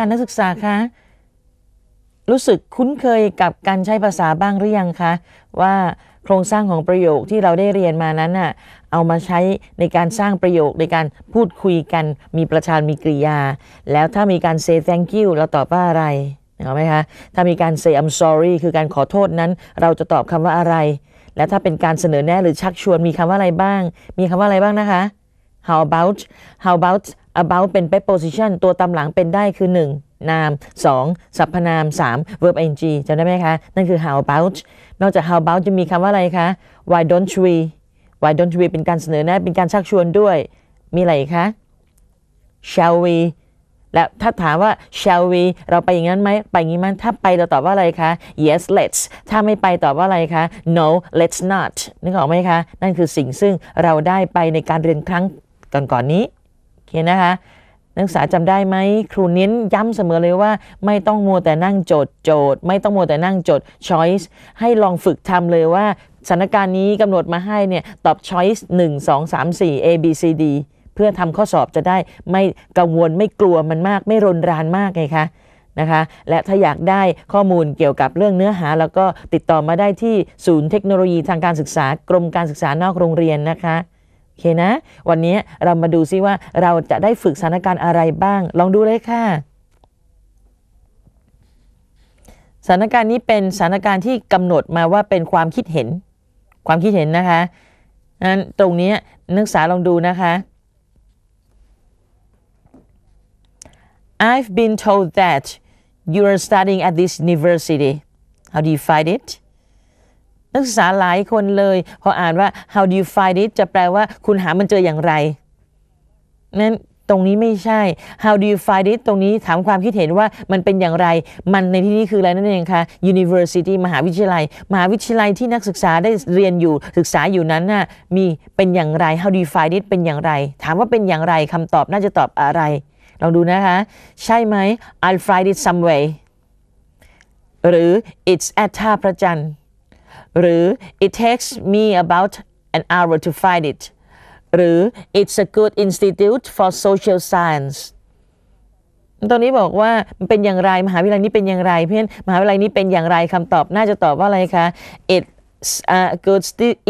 ค่ะนักศึกษาคะรู้สึกคุ้นเคยกับการใช้ภาษาบ้างหรือยังคะว่าโครงสร้างของประโยคที่เราได้เรียนมานั้นน่ะเอามาใช้ในการสร้างประโยคในการพูดคุยกัน มีประชานมีกริยา แล้วถ้ามีการ say thank you เราตอบว่าอะไรเห็นไหมคะถ้ามีการ say I'm sorry คือการขอโทษนั้นเราจะตอบคำว่าอะไร แล้วถ้าเป็นการเสนอแนะหรือชักชวนมีคำว่าอะไรบ้าง มีคำว่าอะไรบ้างนะคะ how about how about about เป็น preposition ตัวตามหลังเป็นได้คือ 1 นาม2สรรพนาม 3 verb ing จำได้ไหมคะ นั่นคือ how about นอกจาก how about จะมีคำว่าอะไรคะ why don't we why don't we เป็นการเสนอแนะเป็นการชักชวนด้วยมีอะไรคะ shall we และถ้าถามว่า shall we เราไปอย่างนั้นไหมไปอย่างนี้มั้ยถ้าไปเราตอบว่าอะไรคะ yes let's ถ้าไม่ไปตอบว่าอะไรคะ no let's not นึกออกไหมคะนั่นคือสิ่งซึ่งเราได้ไปในการเรียนครั้งก่อนๆนนี้เคนะคะ นักศึกษาจำได้ไหมครูเน้นย้ำเสมอเลยว่า ไม่ต้องมัวแต่นั่งโจทย์โจทย์ ไม่ต้องมัวแต่นั่งโจทย์ choice ให้ลองฝึกทำเลยว่าสถานการณ์นี้กำหนดมาให้เนี่ยตอบ choice 1 2 3 4 A B C D เพื่อทำข้อสอบจะได้ไม่กังวลไม่กลัวมันมาก ไม่รนรานมากไงคะนะคะ และถ้าอยากได้ข้อมูลเกี่ยวกับเรื่องเนื้อหา แล้วก็ติดต่อมาได้ที่ศูนย์เทคโนโลยีทางการศึกษากรมการศึกษานอกโรงเรียนนะคะเคนะวันนี้เรามาดูซิว่าเราจะได้ฝึกสถานการณ์อะไรบ้างลองดูเลยค่ะสถานการณ์นี้เป็นสถานการณ์ที่กำหนดมาว่าเป็นความคิดเห็นความคิดเห็นนะคะนั้นตรงนี้นักศึกษาลองดูนะคะ I've been told that you are studying at this university. How do you find it? นักศึกษาหลายคนเลยพออ่านว่า how do you find it จะแปลว่าคุณหามันเจออย่างไร นั้นตรงนี้ไม่ใช่ how do you find it ตรงนี้ถามความคิดเห็นว่ามันเป็นอย่างไร มันในที่นี้คืออะไรนั่นเองคะ university มหาวิทยาลัยมหาวิทยาลัยที่นักศึกษาได้เรียนอยู่ ศึกษาอยู่นั้นน่ะมีเป็นอย่างไร how do you find it เป็นอย่างไร ถามว่าเป็นอย่างไรคำตอบน่าจะตอบอะไรลองดูนะคะ ใช่ไหม I'll find it some way หรือ it's at ท่าพระจันทร์หรือ it takes me about an hour to find it หรือ it's a good institute for social science ตอนนี้บอกว่ามันเป็นอย่างไรมหาวิทยาลัยนี้เป็นอย่างไรเพื่อนมหาวิทยาลัยนี้เป็นอย่างไรคำตอบ น่าจะตอบว่าอะไรคะ it's a good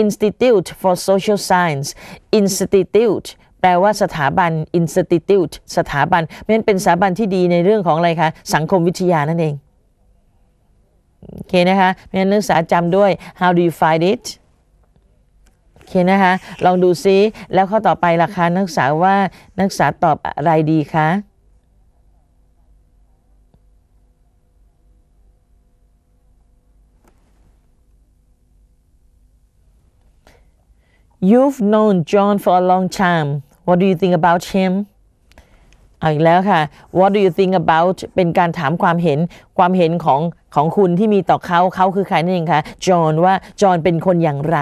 institute for social science institute แปลว่าสถาบัน institute สถาบัน เพราะฉะนั้นเป็นสถาบันที่ดีในเรื่องของอะไรคะ สังคมวิทยานั่นเองโอเคนะคะเพนั้นนักศึกษาจำด้วย how do you find it โอเคนะคะลองดูซิแล้วข้อต่อไปราคานักศึกษาว่า นักศึกษาตอบอะไรดีคะ You've known John for a long time. What do you think about him? เอาอีกแล้วค่ะ What do you think about เป็นการถามความเห็นความเห็นของของคุณที่มีต่อเขาเขาคือใครนั่นเองคะจอห์นว่าจอห์นเป็นคนอย่างไร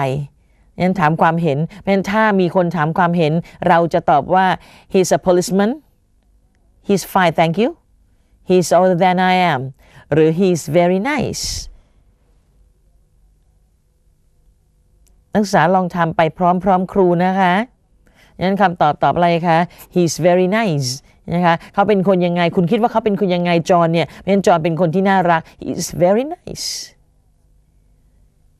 นั้นถามความเห็นเพราะถ้ามีคนถามความเห็นเราจะตอบว่า he's a policeman he's fine thank you he's older than I am หรือ he's very nice นักศึกษาลองทำไปพร้อม ๆครูนะคะนั้นคำตอบตอบอะไรคะ he's very nice นะคะเขาเป็นคนยังไงคุณคิดว่าเขาเป็นคนยังไงจอนเนี่ยเพรนจอนเป็นคนที่น่ารัก is very nice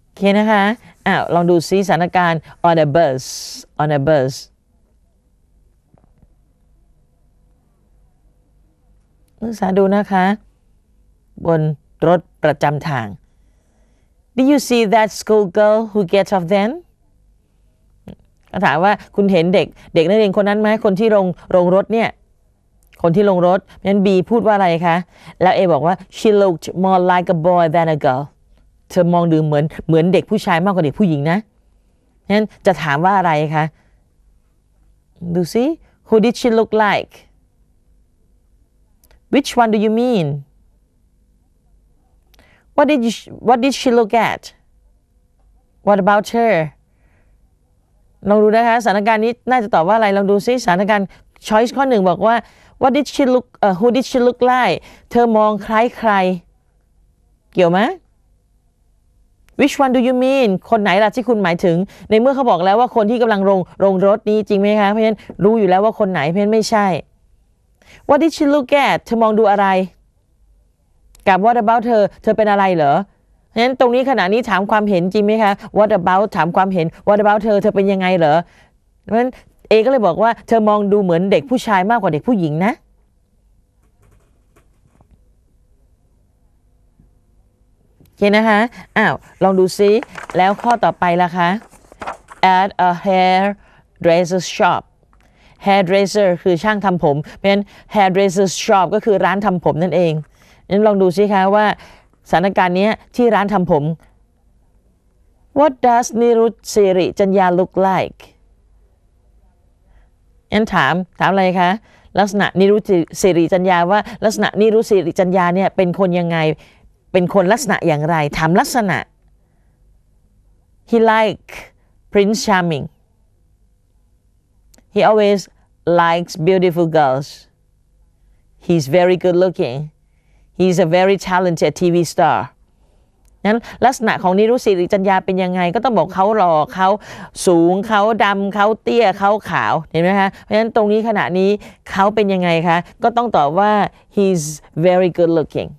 โอเคนะคะอ้าว ลองดูซิสถานการณ์ on a bus on a bus นักศึกษาดูนะคะ บนรถประจำทาง Did you see that school girl who gets off then? กถามว่าคุณเห็นเด็กเด็กนักเรียนคนนั้นไหมคนที่ลงลงรถเนี่ยคนที่ลงรถนั้น B พูดว่าอะไรคะ แล้ว A บอกว่า she looked more like a boy than a girl เธอมองดูเหมือนเหมือนเด็กผู้ชายมากกว่าเด็กผู้หญิงนะนั้นจะถามว่าอะไรคะ ดูสิ who did she look like which one do you mean what did you, what did she look at what about her ลองดูนะคะสถานการณ์นี้ น่าจะตอบว่าอะไร ลองดูซิสถานการณ์ช้อยส์ข้อหนึ่งบอกว่า What did she look เอ่อ Who did she look like เธอมองคล้ายใครเกี่ยวไหม Which one do you mean คนไหนล่ะที่คุณหมายถึง ในเมื่อเขาบอกแล้วว่าคนที่กำลังลงลงรถนี้จริงไหมคะ เพราะฉะนั้นรู้อยู่แล้วว่าคนไหนเพราะฉะนั้นไม่ใช่ What did she look at เธอมองดูอะไรกับ What about เธอเธอเป็นอะไรเหรอ เพราะฉะนั้นตรงนี้ขณะนี้ถามความเห็นจริงไหมคะ What about ถามความเห็น What about เธอเธอเป็นยังไงเหรอ เพราะฉะนั้นเอก็เลยบอกว่า เธอมองดูเหมือนเด็กผู้ชายมากกว่าเด็กผู้หญิงนะ โอเคนะคะ อ้าว ลองดูซิ แล้วข้อต่อไปล่ะคะ at a hairdresser shop hairdresser คือช่างทำผม เพราะฉะนั้น hairdresser shop ก็คือร้านทำผมนั่นเองนั้นลองดูซิคะว่าสถานการณ์นี้ที่ร้านทำผม What does Nirut Siri จัญญา look like งั้นถามถามอะไรคะลักษณะนิรุสิริจัญญาว่าลักษณะนิรุสิริจัญญาเนี่ยเป็นคนยังไงเป็นคนลักษณะอย่างไรถามลักษณะ he like prince charming he always likes beautiful girls he's very good looking he's a very talented TV star นั้นลักษณะของนิรุสิริจัญญาเป็นยังไง ก็ต้องบอกเขาหล่อเขาสูงเขาดำเขาเตี้ยเขาขาว เห็นไหมคะ เพราะฉะนั้นตรงนี้ขณะนี้เขาเป็นยังไงคะ ก็ต้องตอบว่า he's very good looking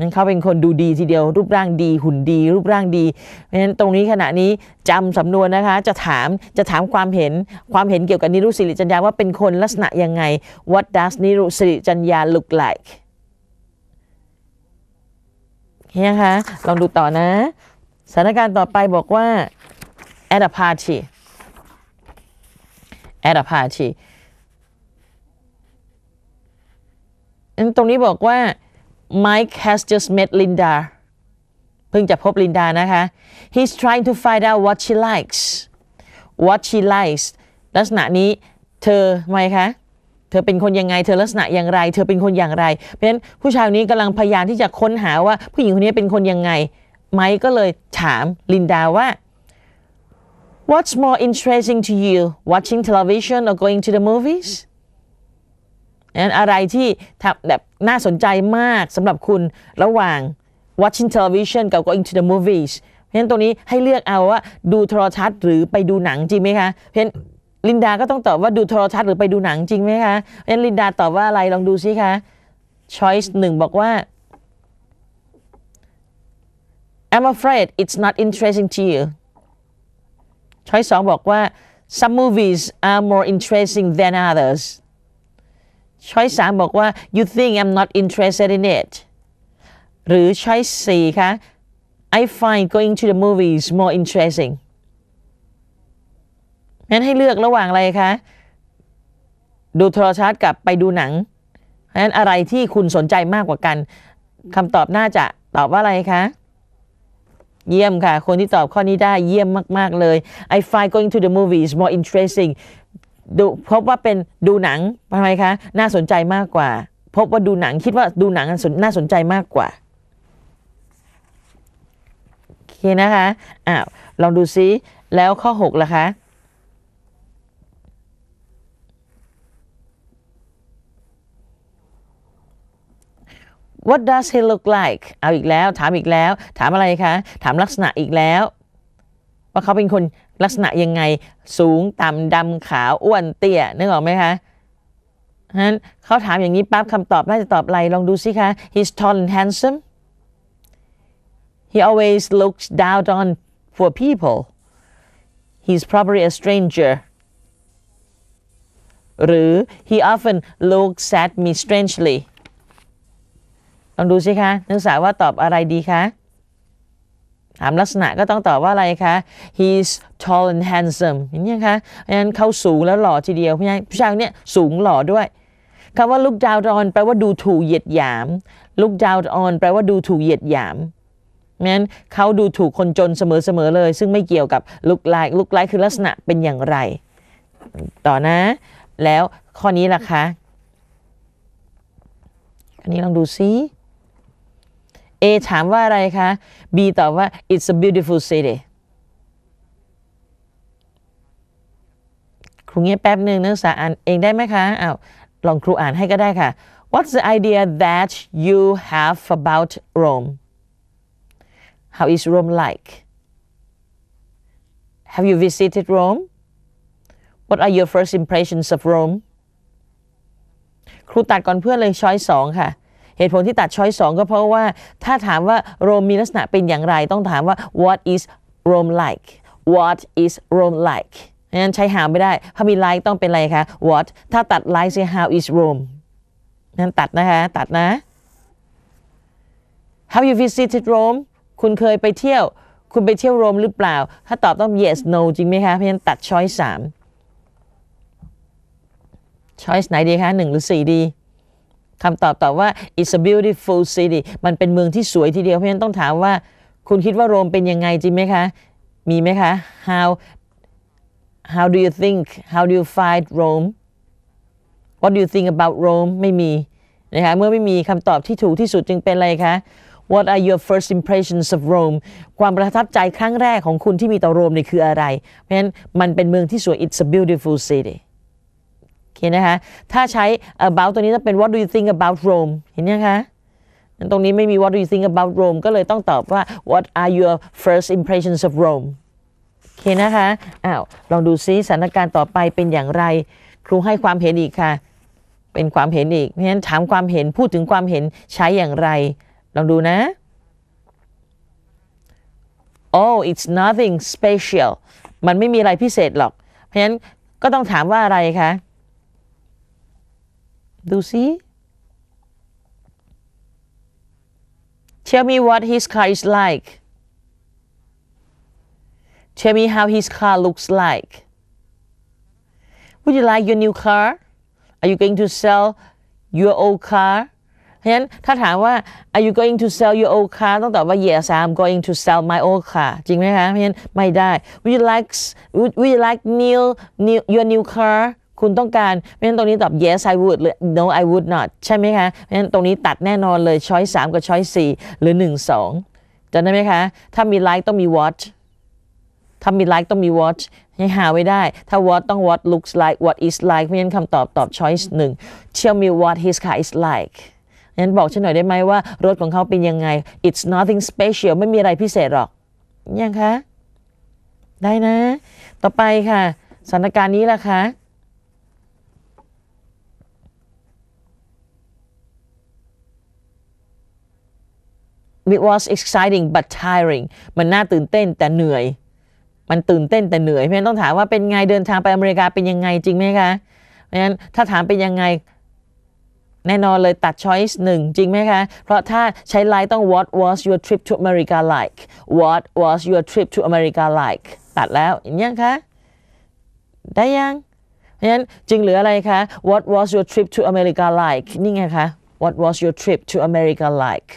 นั้นเขาเป็นคนดูดีทีเดียวรูปร่างดีหุ่นดี รูปร่างดี เพราะฉะนั้นตรงนี้ขณะนี้จำสำนวนนะคะ จะถามจะถามความเห็นความเห็นเกี่ยวกับนิรุสิริจัญญาว่าเป็นคนลักษณะยังไง what does นิรุสิริจัญญา look like นี่นะคะ ลองดูต่อนะ สถานการณ์ต่อไปบอกว่า at a party at a party ตรงนี้บอกว่า Mike has just met Linda เพิ่งจะพบลินดานะคะ he's trying to find out what she likes what she likes ลักษณะนี้เธอไหมคะเธอเป็นคนยังไง เธอลักษณะอย่างไร เธอเป็นคนอย่างไร เพราะฉะนั้นผู้ชายนี้กำลังพยายามที่จะค้นหาว่า ผู้หญิงคนนี้เป็นคนยังไง ไมค์ก็เลยถามลินดาว่า What's more interesting to you watching television or going to the movies นั้นอะไรที่แบบน่าสนใจมากสำหรับคุณระหว่าง watching television กับ going to the movies เพราะฉะนั้นตรงนี้ให้เลือกเอาว่าดูโทรทัศน์หรือไปดูหนังจริงไหมคะเพราะฉะนั้นลินดา ก็ต้องตอบว่าดูโทรทัศน์หรือไปดูหนังจริงไหมคะงั้นลินดาตอบว่าอะไร ลองดูซิคะ choice หนึ่งบอกว่า I'm afraid it's not interesting to you choice สองบอกว่า some movies are more interesting than others choice สามบอกว่า you think I'm not interested in it หรือ choice สี่คะ I find going to the movies more interesting งั้นให้เลือกระหว่างอะไรคะดูโทรทัศน์กับไปดูหนังงั้นอะไรที่คุณสนใจมากกว่ากัน คำตอบน่าจะตอบว่าอะไรคะ เยี่ยมค่ะ คนที่ตอบข้อนี้ได้เยี่ยมมากๆเลย I find going to the movie is more interesting ดูพบว่าเป็นดูหนังทำไมคะ น่าสนใจมากกว่า พบว่าดูหนัง คิดว่าดูหนังน่าสนใจมากกว่า โอเคนะคะอ้าวลองดูซิแล้วข้อ6ล่ะคะ what does he look like เอาอีกแล้ว ถามอีกแล้ว ถามอะไรคะ ถามลักษณะอีกแล้ว ว่าเขาเป็นคนลักษณะยังไงสูง ต่ำดำขาวอ้วนเตี้ยนึกออกไหมคะะนั้นเขาถามอย่างนี้ ปั๊บคำตอบน่าจะตอบอะไรลองดูสิคะ he's tall and handsome he always looks down on for people he's probably a stranger หรือ he often looks at me strangely องดูสิคะนักศึกษาว่าตอบอะไรดีคะถามลักษณะก็ต้องตอบว่าอะไรคะ he's tall and handsome อย่างนี้คะเพราะฉะนั้นเขาสูงแล้วหล่อทีเดียวเพราะฉนั้นผู้ชายเนี้ยสูงหล่อด้วยคำว่า look down on แปลว่าดูถูกเหยียดหยาม look down on แปลว่าดูถูกเหยียดหยามเพราะนั้น เขาดูถูกคนจนเสมอๆเลย ซึ่งไม่เกี่ยวกับ look like look like คือลักษณะเป็นอย่างไร ต่อนะ แล้วข้อนี้ล่ะคะอันนี้ลองดูซิ A ถามว่าอะไรคะ B ตอบว่า it's a beautiful city ครูเงี้ยแป๊บหนึ่งนักศึกษาอ่านเองได้ไหมคะอา้าวลองครูอ่านให้ก็ได้ค่ะ What's the idea that you have about Rome How is Rome like Have you visited Rome What are your first impressions of Rome ครูตัดก่อนเพื่อนเลยช้อยสองค่ะเหตุผลที่ตัดช้อยสองก็เพราะว่าถ้าถามว่าโรมมีลักษณะเป็นอย่างไรต้องถามว่า what is Rome like what is Rome like งั้นใช้ how ไม่ได้ถ้ามี like ต้องเป็นอะไรคะ what ถ้าตัด like ใช้ how is Rome งั้นตัดนะคะตัดนะ have you visited Rome คุณเคยไปเที่ยว คุณไปเที่ยวโรมหรือเปล่า ถ้าตอบต้อง yes no จริงไหมคะ เพราะฉะนั้นตัดช้อยสามช้อยไหนดีคะหนึ่งหรือสี่ดีคำตอบตอบว่า it's a beautiful city มันเป็นเมืองที่สวยทีเดียว เพราะฉะนั้นต้องถามว่าคุณคิดว่าโรมเป็นยังไงจริงไหมคะ มีไหมคะ how how do you think how do you find Rome what do you think about Rome ไม่มี นะคะ เมื่อไม่มีคำตอบที่ถูกที่สุดจึงเป็นอะไรคะ What are your first impressions of Rome ความประทับใจครั้งแรกของคุณที่มีต่อโรมนี่คืออะไร เพราะฉะนั้นมันเป็นเมืองที่สวย It's a beautiful city เห็นนะคะ ถ้าใช้ about ตัวนี้ จะเป็น what do you think about Rome เห็นหมคะ ตรงนี้ไม่มี what do you think about Rome ก็เลยต้องตอบว่า what are your first impressions of Rome โอเคนะคะ อ้าว ลองดูซิสถานการณ์ต่อไปเป็นอย่างไร ครูให้ความเห็นอีกค่ะ เป็นความเห็นอีก เพราะฉะนั้นถามความเห็น พูดถึงความเห็นใช้อย่างไร ลองดูนะ oh it's nothing special มันไม่มีอะไรพิเศษหรอก เพราะฉะนั้นก็ต้องถามว่าอะไรคะ Dusi? Tell me what his car is like. Tell me how his car looks like. Would you like your new car? Are you going to sell your old car? ถ้าถามว่า are you going to sell your old car ต้องตอบว่า yes I'm going to sell my old car จริงไหมคะเพราะฉะนั้นไม่ได้ would you like would you like new, new your new car คุณต้องการเพราะนั้นตรงนี้ตอบ yes I would หรือ no I would not ใช่ไหมคะเพราะนั้นตรงนี้ตัดแน่นอนเลยช้อยสามกับช้อยสี่หรือหนึ่งสองจำได้ไหมคะ ถ้ามี like ต้องมี what ถ้ามี like ต้องมี what ให้หาไว้ได้ ถ้า what ต้อง what looks like what is like เพราะนั้นคำตอบ ตอบ choice หนึ่ง tell me what his car is like งั้นบอกฉันหน่อยได้ไหมว่า รถของเขาเป็นยังไง it's nothing special ไม่มีอะไรพิเศษหรอกยังคะ ได้นะ ต่อไปค่ะ สถานการณ์นี้ล่ะคะ it was exciting but tiring มันน่าตื่นเต้นแต่เหนื่อย มันตื่นเต้นแต่เหนื่อย เพราะฉะนั้นต้องถามว่าเป็นไงเดินทางไปอเมริกาเป็นยังไงจริงไหมคะเพราะฉะนั้นถ้าถามเป็นยังไงแน่นอนเลยตัด choice หนึ่งจริงไหมคะ เพราะถ้าใช้ไลน์ต้อง what was your trip to America like what was your trip to America like ตัดแล้วยังคะ ได้ยังเพราะฉะนั้นจึงเหลืออะไรคะ what was your trip to America like นี่ไงคะ what was your trip to America like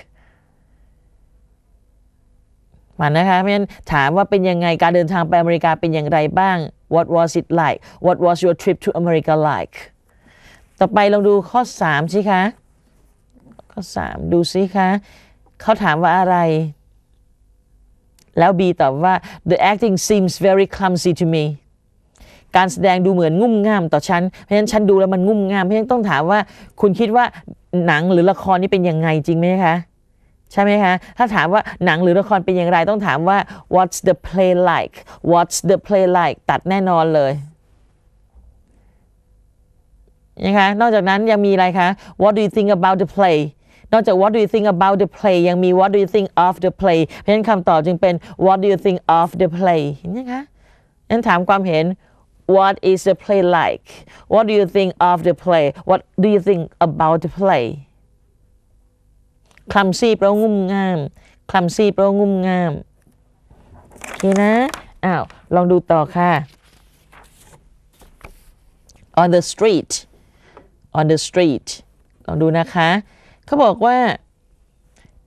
มานนะคะ เพราะฉะนั้นถามว่าเป็นยังไง การเดินทางไปอเมริกาเป็นอย่างไรบ้าง What was it like What was your trip to America like ต่อไปลองดูข้อ 3 สิคะ ข้อ 3 ดูสิคะเขาถามว่าอะไร แล้ว B ตอบว่า the acting seems very clumsy to me การแสดงดูเหมือนงุ่มง่ามต่อฉัน เพราะฉะนั้นฉันดูแล้วมันงุ่มง่าม เพราะฉะนั้นต้องถามว่าคุณคิดว่าหนังหรือละครนี้เป็นยังไงจริงไหมคะใช่ไหมคะ ถ้าถามว่าหนังหรือละครเป็นอย่างไร ต้องถามว่า what's the play like what's the play like ตัดแน่นอนเลยนะคะนอกจากนั้นยังมีอะไรคะ what do you think about the play นอกจาก what do you think about the play ยังมี what do you think of the play เพราะฉะนั้นคำตอบจึงเป็น what do you think of the play เห็นไหมคะนั้นถามความเห็น what is the play like what do you think of the play what do you think about the play คลำซี่เปล่างุ่มงาม คลำซี่เปล่างุ่มงาม โอเคนะ อ้าว ลองดูต่อค่ะ on the street on the street ลองดูนะคะ เขาบอกว่า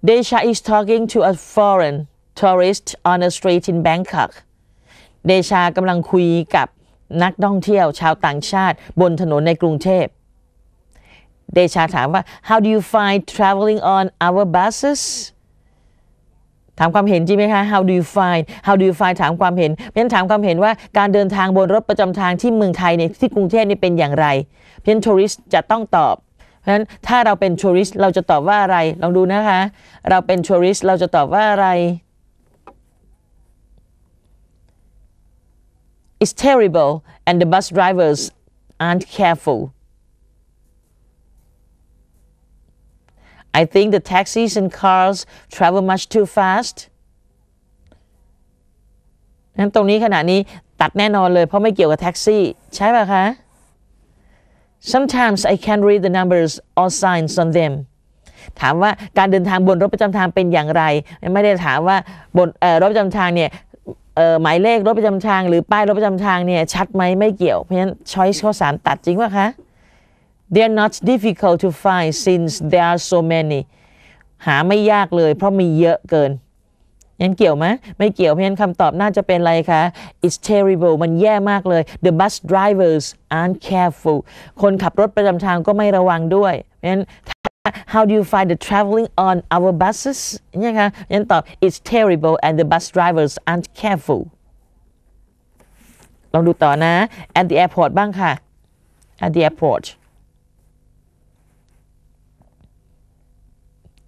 Desha is talking to a foreign tourist on a street in Bangkok เดชากำลังคุยกับนักท่องเที่ยวชาวต่างชาติบนถนนในกรุงเทพเดชาถามว่า how do you find traveling on our buses ถามความเห็นจริงไหมคะ how do you find how do you find ถามความเห็นเพียนถามความเห็นว่าการเดินทางบนรถประจำทางที่เมืองไทยเนี่ย ที่กรุงเทพนี่เป็นอย่างไร เพียนทัวริสจะต้องตอบเพราะฉะนั้นถ้าเราเป็นทัวริสเราจะตอบว่าอะไร ลองดูนะคะ เราเป็นทัวริสเราจะตอบว่าอะไร it's terrible and the bus drivers aren't careful I think the taxis and cars travel much too fast นั้นตรงนี้ขณะนี้ตัดแน่นอนเลย เพราะไม่เกี่ยวกับแท็กซี่ใช่ป่ะคะ Sometimes I can read the numbers or signs on them ถามว่าการเดินทางบนรถประจำทางเป็นอย่างไร ไม่ได้ถามว่าบนรถประจำทางเนี่ยหมายเลขรถประจำทางหรือป้ายรถประจำทางเนี่ย ชัดไหมไม่เกี่ยว เพราะฉะนั้นช้อยข้อสามตัดจริงป่ะคะ they are not difficult to find since there are so many หาไม่ยากเลยเพราะมีเยอะเกินงั้นเกี่ยวไหม ไม่เกี่ยว เพราะฉะนั้นคำตอบน่าจะเป็นอะไรคะ it's terrible มันแย่มากเลย the bus drivers aren't careful คนขับรถประจำทางก็ไม่ระวังด้วยเพราะฉะนั้น how do you find the traveling on our buses เนี่ยคะงั้นตอบ it's terrible and the bus drivers aren't careful ลองดูต่อนะ at the airport บ้างค่ะ at the airport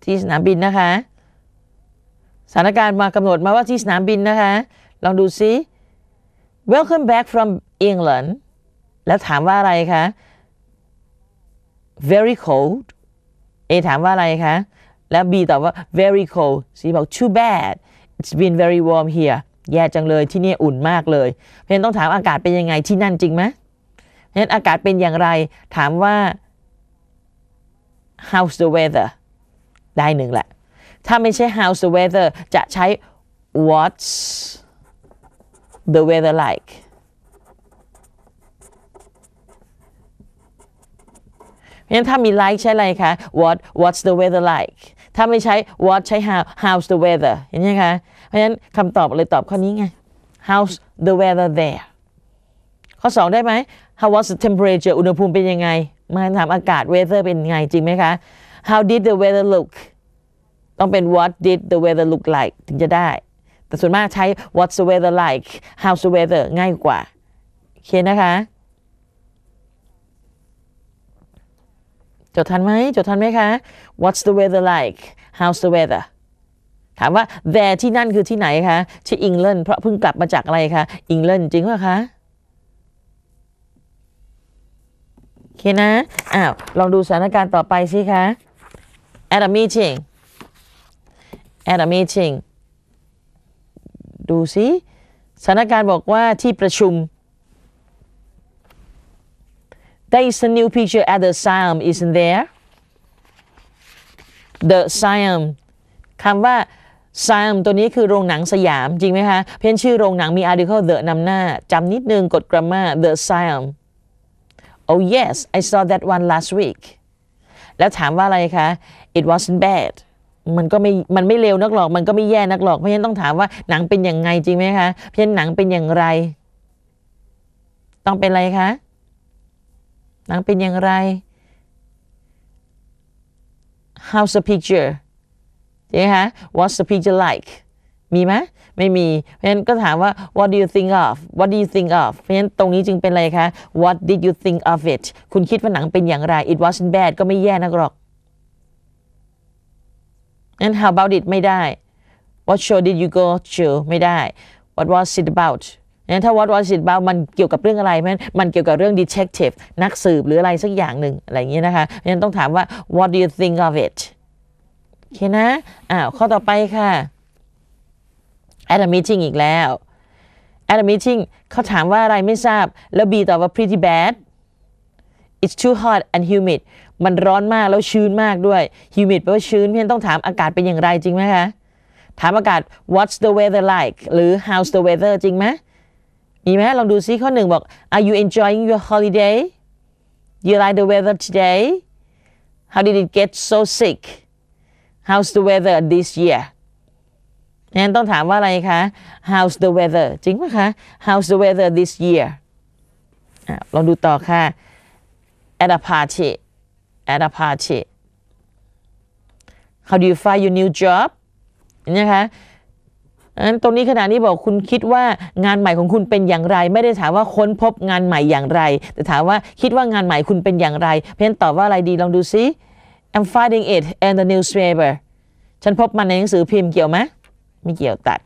ที่สนามบินนะคะสถานการณ์มากำหนดมาว่าที่สนามบินนะคะ ลองดูซิ welcome back from England แล้วถามว่าอะไรคะ very cold A ถามว่าอะไรคะ แล้ว B ตอบว่า very cold C บอก too bad it's been very warm here แย่จังเลย ที่นี่อุ่นมากเลย เพราะนต้องถามอากาศเป็นยังไงที่นั่นจริงไหมเพราะนอากาศเป็นอย่างไรถามว่า how's the weather ได้หนึ่งแหละ ถ้าไม่ใช่ how's the weather จะใช้ what's the weather like งั้นถ้ามี like ใช้อะไรคะ what what's the weather like ถ้าไม่ใช้ what ใช้ how how's the weather เห็นไหมคะ เพราะฉะนั้นคำตอบเลยตอบข้อนี้ไง how's the weather there ข้อ 2 ได้ไหม how was the temperature อุณหภูมิเป็นยังไงมาถามอากาศ weather เป็นไงจริงไหมคะ how did the weather look ต้องเป็น what did the weather look like ถึงจะได้ แต่ส่วนมากใช้ what's the weather like how's the weather ง่ายกว่า โอเค นะคะ จดทันไหมจดทันไหมคะ what's the weather like how's the weather ถามว่า there ที่นั่นคือที่ไหนคะ ที่อังกฤษเพราะเพิ่งกลับมาจากอะไรคะอังกฤษจริงป่ะคะ โอเค นะ อ้าว ลองดูสถานการณ์ต่อไปสิคะ at a meeting at a meeting ดูสิสถานการณ์บอกว่าที่ประชุม There is a new picture at the Siam, isn't there? The Siam คำว่า Siam ตัวนี้คือโรงหนังสยาม จริงไหมคะ เพี้ยนชื่อโรงหนังมี article the นำหน้า จำนิดนึงกดกราม m า the Siam Oh yes I saw that one last week แล้วถามว่าอะไรคะ it wasn't bad มันก็ไม่ มันไม่เลวนักหรอก มันก็ไม่แย่นักหรอก เพราะฉะนั้นต้องถามว่าหนังเป็นอย่างไงจริงไหมคะเพราะฉะนั้นหนังเป็นอย่างไร ต้องเป็นอะไรคะ หนังเป็นอย่างไร how's the picture ใช่ไหมคะ what's the picture like มีไหม ไม่มี เพราะฉะนั้นก็ถามว่า what do you think of what do you think of เพราะฉะนั้นตรงนี้จึงเป็นอะไรคะ what did you think of it คุณคิดว่าหนังเป็นอย่างไร it wasn't bad ก็ไม่แย่นักหรอก and how about it ไม่ได้ what show did you go to ไม่ได้ what was it about นั้นถ้า what was it about มันเกี่ยวกับเรื่องอะไรมันมันเกี่ยวกับเรื่อง detective นักสืบ หรืออะไร สักอย่างหนึ่งอะไรอย่างเงี้ยนะคะนั้นต้องถามว่า what do you think of it โอเคนะอ่าข้อต่อไปค่ะ at a meeting อีกแล้ว at a meeting เขาถามว่าอะไรไม่ทราบ แล้ว B ตอบว่า pretty bad it's too hot and humid มันร้อนมาก แล้วชื้นมากด้วยฮิวมิดแปลว่าชื้น เพี่อนต้องถามอากาศเป็นอย่างไรจริงไหมคะ ถามอากาศ what's the weather like หรือ how's the weather จริงไหมมีไหมลองดูซิข้อหนึ่งบอก are you enjoying your holiday you like the weather today how did it get so sick how's the weather this year งั้นต้องถามว่าอะไรคะ how's the weather จริงไหมคะ how's the weather this year ลองดูต่อค่ะ at a party at a p a r t y how do you find your new job นะคะงั้นตรงนี้ขณะนี้บอกคุณคิดว่างานใหม่ของคุณเป็นอย่างไร ไม่ได้ถามว่าค้นพบงานใหม่อย่างไร แต่ถามว่าคิดว่างานใหม่คุณเป็นอย่างไร เพนนตอบว่าอะไรดี ลองดูซิ I'm finding it in the newspaper ฉันพบมันในหนังสือพิมพ์เกี่ยวไหมไม่เกี่ยวตัด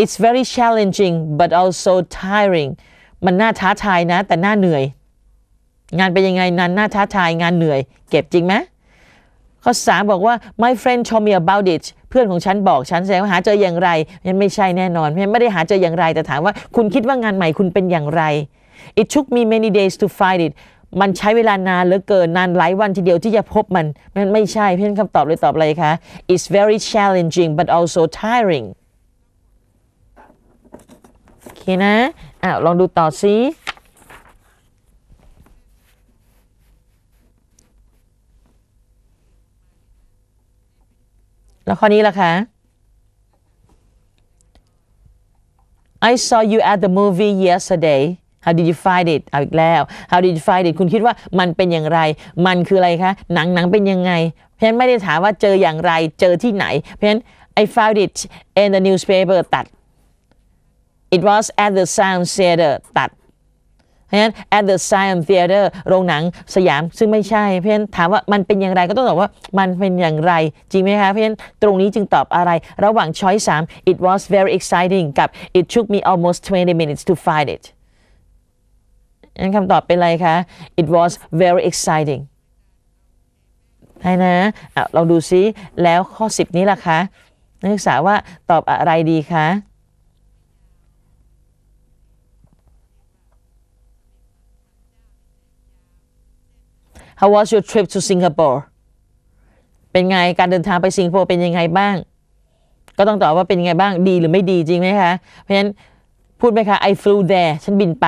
It's very challenging but also tiring มันน่าท้าทายนะ แต่น่าเหนื่อยงานเป็นยังไงนั้นหน้าท้าทายงานเหนื่อย เก็บจริงไหมข้อสามบอกว่า my friend told me about it เพื่อนของฉันบอกฉันแสดงว่าหาเจออย่างไรยังไม่ใช่แน่นอนไม่ได้หาเจออย่างไรแต่ถามว่าคุณคิดว่างานใหม่คุณเป็นอย่างไร it took me many days to find it มันใช้เวลานานเหลือเกินนานหลายวันทีเดียวที่จะพบมันมันไม่ใช่ เพื่อนคำตอบเลย ตอบอะไรคะ it's very challenging but also tiring โอเคนะอ้าวลองดูต่อซิแล้วข้อนี้ล่ะคะ I saw you at the movie yesterday How did you find it เอาอีกแล้ว How did you find it คุณคิดว่ามันเป็นอย่างไร มันคืออะไรคะ หนังหนังเป็นยังไง เพราะฉะนั้นไม่ได้ถามว่าเจออย่างไร เจอที่ไหน เพราะฉะนั้น I found it in the newspaper ตัด It was at the sound theater ตัดพราะฉะนั้น at the Siam Theater โรงหนังสยามซึ่งไม่ใช่เพราะฉะนั้นถามว่ามันเป็นอย่างไรก็ต้องตอบว่า มันเป็นอย่างไรจริงไหมคะเพราะฉะนั้นตรงนี้จึงตอบอะไร ระหว่างช้อยสาม it was very exciting กับ it took me almost 20 minutes to find it นั้นคำตอบเป็นอะไรคะ it was very exciting ใช่นะะลองดูซิแล้วข้อ 10 นี้ล่ะคะ นักศึกษาว่าตอบอะไรดีคะ How was your trip to Singapore เป็นไง การเดินทางไปสิงคโปร์เป็นยังไงบ้าง ก็ต้องตอบว่าเป็นยังไงบ้างดีหรือไม่ดีจริงไหมคะ เพราะฉะนั้นพูดไหมคะ I flew there ฉันบินไป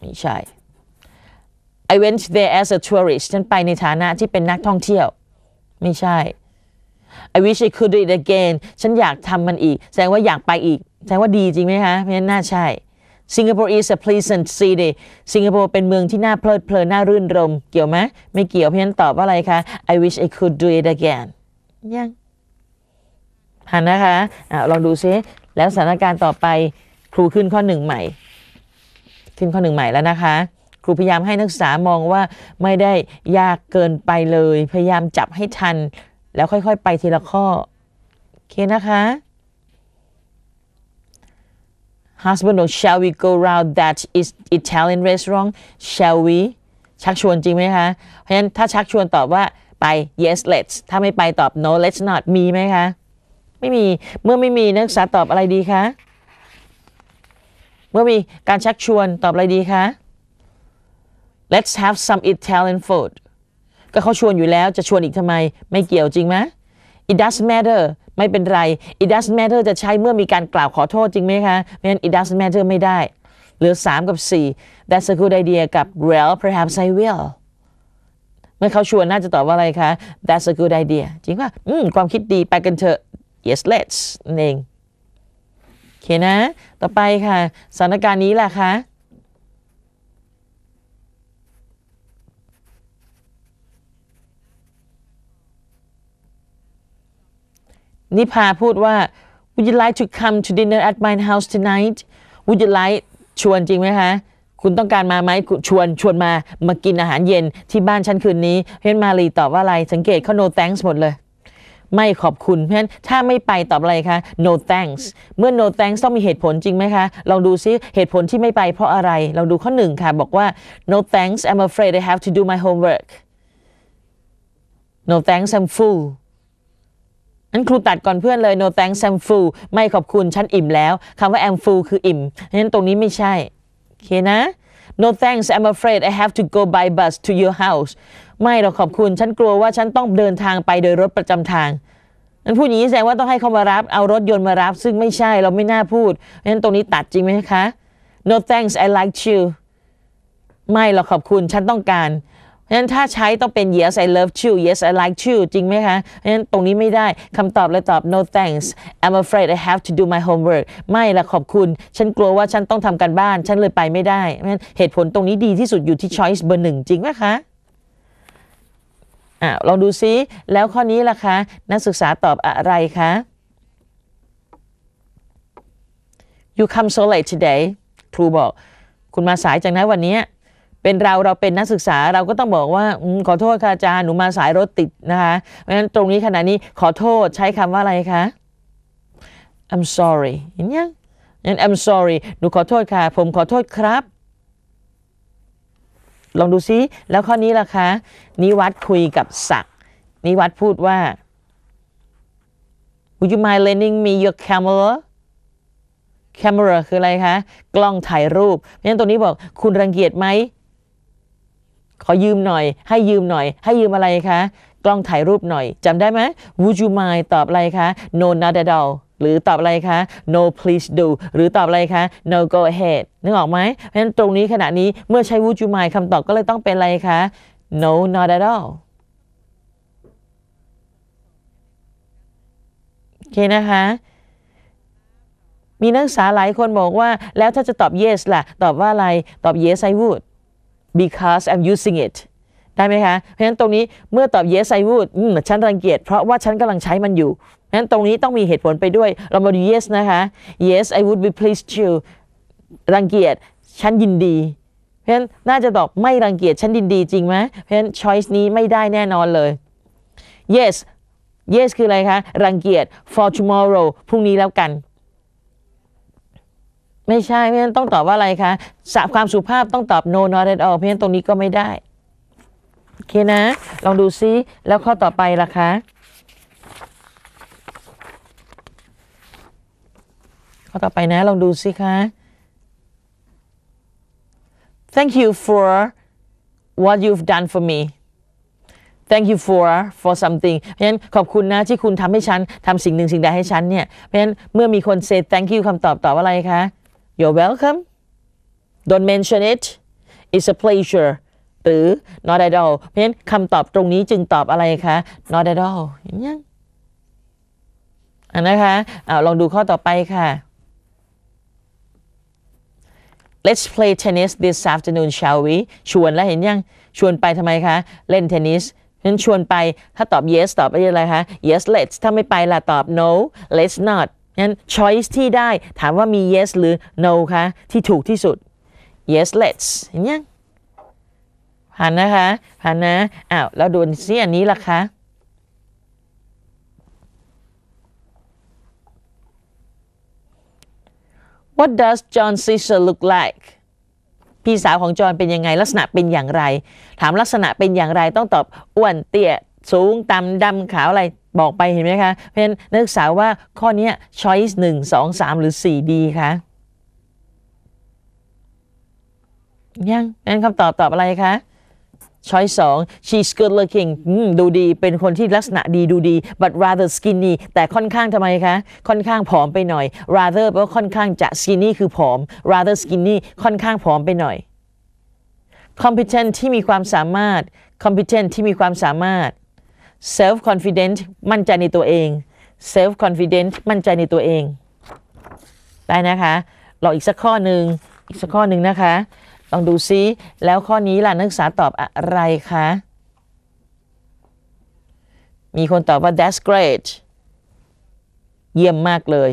ไม่ใช่ I went there as a tourist ฉันไปในฐานะที่เป็นนักท่องเที่ยวไม่ใช่ I wish I could do it again ฉันอยากทำมันอีก แสดงว่าอยากไปอีก แสดงว่าดีจริงไหมคะ เพราะฉะนั้นน่าใช่สิงคโปร์ is a pleasant city สิงคโปร์เป็นเมืองที่น่าเพลิดเพลินน่ารื่นรม เกี่ยวไหมไม่เกี่ยวเพราะฉะนั้นตอบว่าอะไรคะ I wish I could do it again ยังผ่านนะคะอะลองดูซิ แล้วสถานการณ์ต่อไปครูขึ้นข้อหนึ่งใหม่ ขึ้นข้อหนึ่งใหม่แล้วนะคะ ครูพยายามให้นักศึกษามองว่าไม่ได้ยากเกินไปเลย พยายามจับให้ทัน แล้วค่อยๆ ไปทีละข้อโอเคนะคะ husband บอก shall we go round that is Italian restaurant shall we ชักชวนจริงไหมคะ เพราะฉะนั้นถ้าชักชวนตอบว่าไป yes let's ถ้าไม่ไปตอบ no let's not มีไหมคะ ไม่มี เมื่อไม่มีนักศึกษาตอบอะไรดีคะ เมื่อมีการชักชวนตอบอะไรดีคะ let's have some Italian food ก็เขาชวนอยู่แล้วจะชวนอีกทำไม ไม่เกี่ยวจริงไหม it does n t matter ไม่เป็นไร it does matter จะใช้เมื่อมีการกล่าวขอโทษจริงไหมคะไม่งั้น it does matter ไม่ได้เหลือ 3 กับ 4 that's a good idea กับ well perhaps I will เมื่อเขาชวนน่าจะตอบว่าอะไรคะ that's a good idea จริงว่าอืม ความคิดดีไปกันเถอะ yes let's นั่นเองโอเคนะ ต่อไปค่ะสถานการณ์นี้แหละคะ่ะนิพาพูดว่า Would you like to come to dinner at my house tonight Would you like ชวนจริงไหมคะ คุณต้องการมาไหม ชวนชวนมา มากินอาหารเย็นที่บ้านฉันคืนนี้เพ่านมารีตอบว่าอะไร สังเกตเขา no thanks หมดเลย ไม่ขอบคุณ เพราะฉะนั้นถ้าไม่ไปตอบอะไรคะ no thanks เมื่อ no thanks ต้องมีเหตุผลจริงไหมคะ ลองดูซิเหตุผลที่ไม่ไปเพราะอะไร เราดูข้อหนึ่งค่ะ บอกว่า no thanks I'm afraid I have to do my homework no thanks I'm full อันครูตัดก่อนเพื่อนเลย no thanks I'm full ไม่ขอบคุณ ฉันอิ่มแล้วคำว่า I'm full คืออิ่มฉะนั้นตรงนี้ไม่ใช่ โอเคนะ no thanks I'm afraid I have to go by bus to your house ไม่เราขอบคุณฉันกลัวว่าฉันต้องเดินทางไปโดยรถประจำทางนั้นพูดอย่างนี้แสดงว่าต้องให้เขามารับเอารถยนต์มารับ ซึ่งไม่ใช่เราไม่น่าพูดเพราะฉะนั้นตรงนี้ตัดจริงไหมคะ no thanks I like you ไม่เราขอบคุณฉันต้องการฉะนั้นถ้าใช้ต้องเป็น yes I love you yes I like you จริงไหมคะฉะนั้นตรงนี้ไม่ได้คำตอบเลยตอบ no thanks I'm afraid I have to do my homework ไม่ละขอบคุณ ฉันกลัวว่าฉันต้องทำการบ้านฉันเลยไปไม่ได้ฉะนั้นเหตุผลตรงนี้ดีที่สุดอยู่ที่ choice เบอร์หนึ่งจริงไหมคะอ่าลองดูซิแล้วข้อนี้ล่ะคะ นักศึกษาตอบอะไรคะ you come so late today ครูบอกคุณมาสายจังนะวันนี้เป็นเรา เราเป็นนักศึกษาเราก็ต้องบอกว่าขอโทษค่ะอาจารย์หนูมาสายรถติดนะคะเพราะฉะนั้นตรงนี้ขณะนี้ขอโทษใช้คำว่าอะไรคะ I'm sorry เห็นยังงั้น I'm sorry หนูขอโทษค่ะ ผมขอโทษครับ ลองดูซิ แล้วข้อนี้ล่ะคะนิวัตคุยกับศักนิวัตพูดว่า Would you mind lending me your camera camera คืออะไรคะ กล้องถ่ายรูปเพราะฉะนั้นตรงนี้บอกคุณรังเกียจไหมขอยืมหน่อยให้ยืมหน่อย ให้ยืมอะไรคะ กล้องถ่ายรูปหน่อย จำได้ไหม Would you mind ตอบอะไรคะ No not at all หรือตอบอะไรคะ no please do หรือตอบอะไรคะ no go ahead นึกออกไหมเพราะฉะนั้นตรงนี้ขณะนี้เมื่อใช้ would you mind คำตอบก็เลยต้องเป็นอะไรคะ no not at all โอเค นะคะ มีนักศึกษาหลายคนบอกว่าแล้วถ้าจะตอบ yes ล่ะ ตอบว่าอะไร ตอบ yes I would because I'm using it ได้ไหมคะ เพราะฉะนั้นตรงนี้เมื่อตอบ yes I would อืมฉันรังเกียจเพราะว่าฉันกำลังใช้มันอยู่ เพราะนั้นตรงนี้ต้องมีเหตุผลไปด้วย เรามาดู yes นะคะ yes I would be pleased to รังเกียจฉันยินดี เพราะฉะนั้นน่าจะตอบ ไม่รังเกียจฉันยินดีจริงไหม เพราะฉะนั้น choice นี้ ไม่ได้แน่นอนเลย yes yes คืออะไรคะ รังเกียจ for tomorrow พรุ่งนี้แล้วกันไม่ใช่เพราะฉะนั้นต้องตอบว่าอะไรคะสะความสุภาพต้องตอบ no not at all เพราะฉะนั้นตรงนี้ก็ไม่ได้ โอเคนะ ลองดูซิ แล้วข้อต่อไปล่ะคะ ข้อต่อไปนะ ลองดูซิคะ thank you for what you've done for me thank you for for something เพราะฉะนั้นขอบคุณนะที่คุณทำให้ฉันทำสิ่งหนึ่งสิ่งใดให้ฉันเนี่ย เพราะฉะนั้นเมื่อมีคน say thank you คำตอบ ตอบอะไรคะ you're welcome don't mention it it's a pleasure หรือ not at all เพราะฉะนั้นคำตอบตรงนี้จึงตอบอะไรคะ not at all เห็นยังอันนะคะเอาลองดูข้อต่อไปค่ะ let's play tennis this afternoon shall we ชวนแล้วเห็นยังชวนไปทำไมคะ เล่นเทนนิสนั้นชวนไป ถ้าตอบ yes ตอบไปยัไรคะ yes let's ถ้าไม่ไปล่ะ ตอบ no let's not งั้น choice ที่ได้ถามว่ามี yes หรือ no คะที่ถูกที่สุด yes let's เห็นยังผ่านนะคะผ่านนะอ้าว แล้วดูีิอันนี้ล่ะคะ What does John's sister look like พี่สาวของจอห์นเป็นยังไง ลักษณะเป็นอย่างไร ถามลักษณะเป็นอย่างไรต้องตอบอ้วนเตี้ยสูงต่ำดำขาวอะไรบอกไปเห็นไหมคะ เพราะฉะนั้นนักศึกษาว่าข้อนี้ choice สามหรือสี่ดีคะยังงั้นคำตอบ ตอบอะไรคะช้อยสอง she's good looking ดูดีเป็นคนที่ลักษณะดีดูดี but rather skinny แต่ค่อนข้างทำไมคะ ค่อนข้างผอมไปหน่อย rather แปว่าค่อนข้างจะ skinny คือผอม rather skinny ค่อนข้างผอมไปหน่อย competent ที่มีความสามารถ competent ที่มีความสามารถ self confident มั่นใจในตัวเอง self confident มั่นใจในตัวเอง ได้นะคะรออีกสักข้อหนึ่ง อีกสักข้อหนึ่งนะคะ ลองดูซิ แล้วข้อนี้ล่ะนักศึกษาตอบอะไรคะ มีคนตอบว่า that's great เยี่ยมมากเลย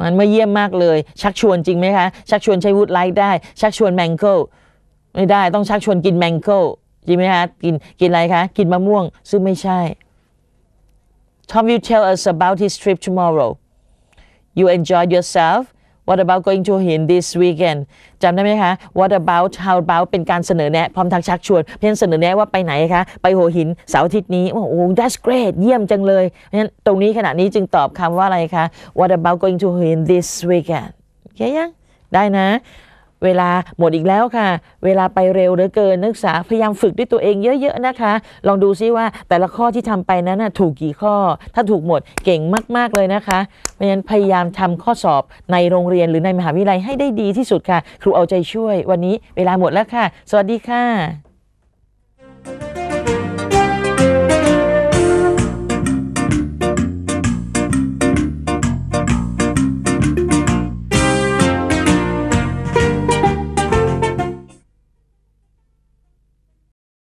มันไม่เยี่ยมมากเลย ชักชวนจริงไหมคะ ชักชวนใช้วฒิไลท์ได้ ชักชวนแมงโก้ไม่ได้ ต้องชักชวนกินแมงโก้จริงไหมคะกินกินอะไรคะ กินมะม่วงซึ่งไม่ใช่ Tom you tell us about his trip tomorrow you enjoyed yourself What about going to h i m this weekend จำได้ไหมคะ What about how about เป็นการเสนอแนะพร้อมทางชักชวนเพียงเสนอแนะว่าไปไหนคะ ไปหัวหินเสาร์อาทิตย์นี้โอ้โห that's great เยี่ยมจังเลย เพราะฉะนั้น ตรงนี้ขณะนี้จึงตอบคำว่าอะไรคะ What about going to h i m this weekend เข้ายังได้นะเวลาหมดอีกแล้วค่ะ เวลาไปเร็วเหลือเกินนักศึกษาพยายามฝึกด้วยตัวเองเยอะๆนะคะ ลองดูซิว่าแต่ละข้อที่ทำไปนั้นนะถูกกี่ข้อ ถ้าถูกหมดเก่งมากๆเลยนะคะ เพราะฉะนั้นพยายามทำข้อสอบในโรงเรียนหรือในมหาวิทยาลัยให้ได้ดีที่สุดค่ะ ครูเอาใจช่วยวันนี้เวลาหมดแล้วค่ะ สวัสดีค่ะ